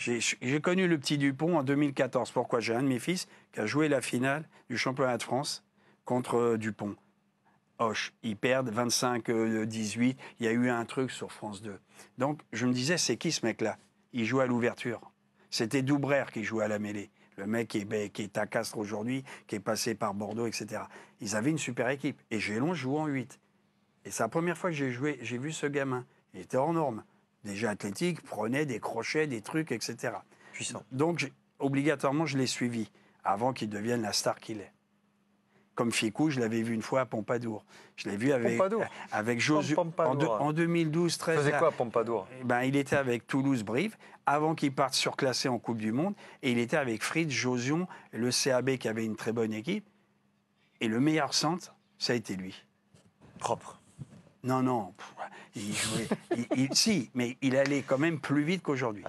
J'ai connu le petit Dupont en 2014. Pourquoi J'ai un de mes fils qui a joué la finale du championnat de France contre euh, Dupont. Hoche, ils perdent 25-18. Euh, Il y a eu un truc sur France 2. Donc, je me disais, c'est qui ce mec-là Il joue à l'ouverture. C'était Doubrère qui jouait à la mêlée. Le mec qui est, ben, qui est à Castres aujourd'hui, qui est passé par Bordeaux, etc. Ils avaient une super équipe. Et Gélon joue en 8. Et c'est la première fois que j'ai joué, j'ai vu ce gamin. Il était hors norme. Déjà athlétique, prenait des crochets, des trucs, etc. Donc, obligatoirement, je l'ai suivi avant qu'il devienne la star qu'il est. Comme Ficou, je l'avais vu une fois à Pompadour. Je l'ai vu avec, avec Josu. En, 2012, 13. Il faisait quoi à Pompadour eh ben, Il était avec Toulouse-Brive avant qu'il parte surclassé en Coupe du Monde. Et il était avec Fritz, Josion, le CAB qui avait une très bonne équipe. Et le meilleur centre, ça a été lui. Propre. Non, non. Il jouait. si, mais il allait quand même plus vite qu'aujourd'hui. Ah ben,